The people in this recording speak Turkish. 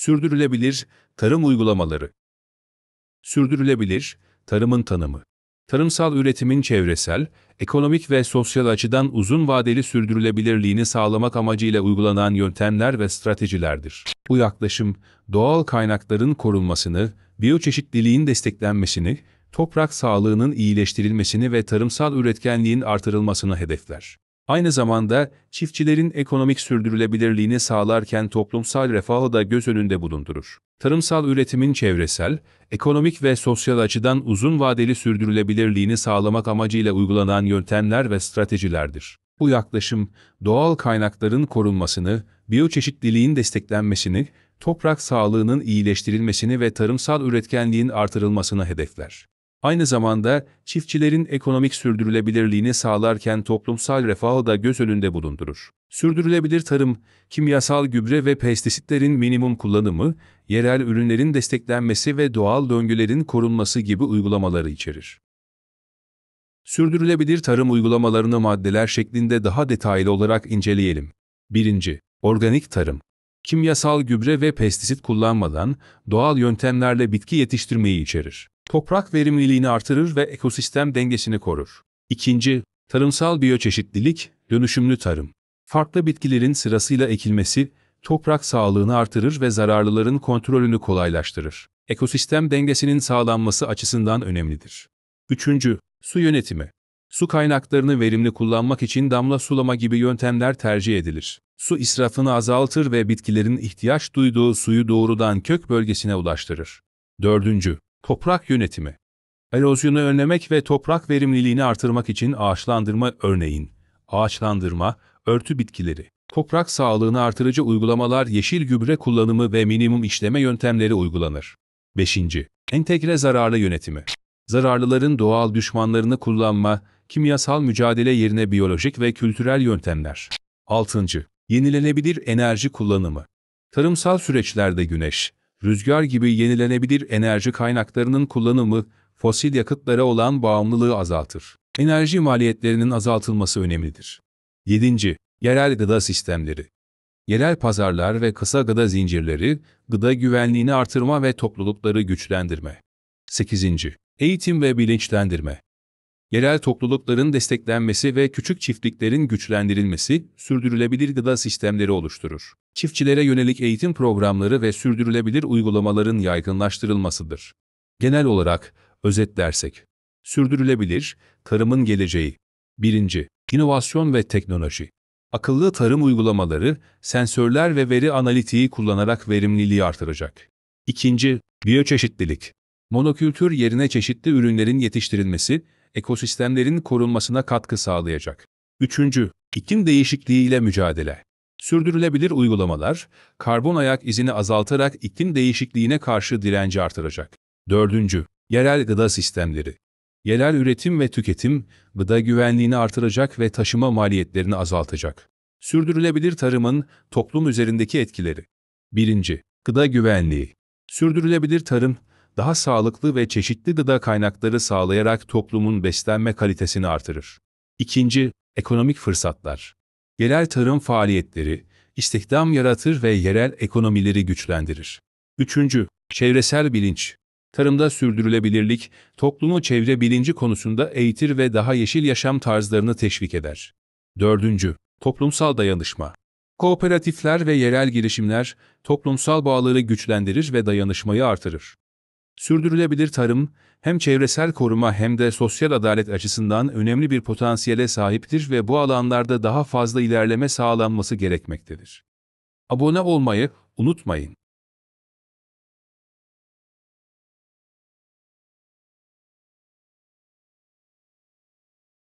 Sürdürülebilir tarım uygulamaları. Sürdürülebilir tarımın tanımı. Tarımsal üretimin çevresel, ekonomik ve sosyal açıdan uzun vadeli sürdürülebilirliğini sağlamak amacıyla uygulanan yöntemler ve stratejilerdir. Bu yaklaşım, doğal kaynakların korunmasını, biyoçeşitliliğin desteklenmesini, toprak sağlığının iyileştirilmesini ve tarımsal üretkenliğin artırılmasını hedefler. Aynı zamanda çiftçilerin ekonomik sürdürülebilirliğini sağlarken toplumsal refahı da göz önünde bulundurur. Tarımsal üretimin çevresel, ekonomik ve sosyal açıdan uzun vadeli sürdürülebilirliğini sağlamak amacıyla uygulanan yöntemler ve stratejilerdir. Bu yaklaşım, doğal kaynakların korunmasını, biyoçeşitliliğin desteklenmesini, toprak sağlığının iyileştirilmesini ve tarımsal üretkenliğin artırılmasını hedefler. Aynı zamanda çiftçilerin ekonomik sürdürülebilirliğini sağlarken toplumsal refahı da göz önünde bulundurur. Sürdürülebilir tarım, kimyasal gübre ve pestisitlerin minimum kullanımı, yerel ürünlerin desteklenmesi ve doğal döngülerin korunması gibi uygulamaları içerir. Sürdürülebilir tarım uygulamalarını maddeler şeklinde daha detaylı olarak inceleyelim. 1. Organik tarım Kimyasal gübre ve pestisit kullanmadan doğal yöntemlerle bitki yetiştirmeyi içerir toprak verimliliğini artırır ve ekosistem dengesini korur. İkinci, tarımsal biyoçeşitlilik, dönüşümlü tarım. Farklı bitkilerin sırasıyla ekilmesi, toprak sağlığını artırır ve zararlıların kontrolünü kolaylaştırır. Ekosistem dengesinin sağlanması açısından önemlidir. Üçüncü, su yönetimi. Su kaynaklarını verimli kullanmak için damla sulama gibi yöntemler tercih edilir. Su israfını azaltır ve bitkilerin ihtiyaç duyduğu suyu doğrudan kök bölgesine ulaştırır. Dördüncü, Toprak yönetimi. Erozyonu önlemek ve toprak verimliliğini artırmak için ağaçlandırma örneğin, ağaçlandırma, örtü bitkileri, toprak sağlığını artırıcı uygulamalar, yeşil gübre kullanımı ve minimum işleme yöntemleri uygulanır. 5. Entegre zararlı yönetimi. Zararlıların doğal düşmanlarını kullanma, kimyasal mücadele yerine biyolojik ve kültürel yöntemler. 6. Yenilenebilir enerji kullanımı. Tarımsal süreçlerde güneş, rüzgar gibi yenilenebilir enerji kaynaklarının kullanımı, fosil yakıtlara olan bağımlılığı azaltır. Enerji maliyetlerinin azaltılması önemlidir. 7. Yerel gıda sistemleri Yerel pazarlar ve kısa gıda zincirleri, gıda güvenliğini artırma ve toplulukları güçlendirme. 8. Eğitim ve bilinçlendirme Yerel toplulukların desteklenmesi ve küçük çiftliklerin güçlendirilmesi, sürdürülebilir gıda sistemleri oluşturur çiftçilere yönelik eğitim programları ve sürdürülebilir uygulamaların yaygınlaştırılmasıdır. Genel olarak, özetlersek, sürdürülebilir, tarımın geleceği. 1. İnovasyon ve teknoloji. Akıllı tarım uygulamaları, sensörler ve veri analitiği kullanarak verimliliği artıracak. 2. Biyoçeşitlilik. Monokültür yerine çeşitli ürünlerin yetiştirilmesi, ekosistemlerin korunmasına katkı sağlayacak. 3. İklim değişikliği ile mücadele. Sürdürülebilir uygulamalar, karbon ayak izini azaltarak iklim değişikliğine karşı direnci artıracak. Dördüncü, Yerel gıda sistemleri. Yerel üretim ve tüketim, gıda güvenliğini artıracak ve taşıma maliyetlerini azaltacak. Sürdürülebilir tarımın toplum üzerindeki etkileri. 1. Gıda güvenliği. Sürdürülebilir tarım, daha sağlıklı ve çeşitli gıda kaynakları sağlayarak toplumun beslenme kalitesini artırır. 2. Ekonomik fırsatlar. Yerel tarım faaliyetleri, istihdam yaratır ve yerel ekonomileri güçlendirir. 3. Çevresel bilinç. Tarımda sürdürülebilirlik, toplumu çevre bilinci konusunda eğitir ve daha yeşil yaşam tarzlarını teşvik eder. 4. Toplumsal dayanışma. Kooperatifler ve yerel girişimler toplumsal bağları güçlendirir ve dayanışmayı artırır. Sürdürülebilir tarım, hem çevresel koruma hem de sosyal adalet açısından önemli bir potansiyele sahiptir ve bu alanlarda daha fazla ilerleme sağlanması gerekmektedir. Abone olmayı unutmayın.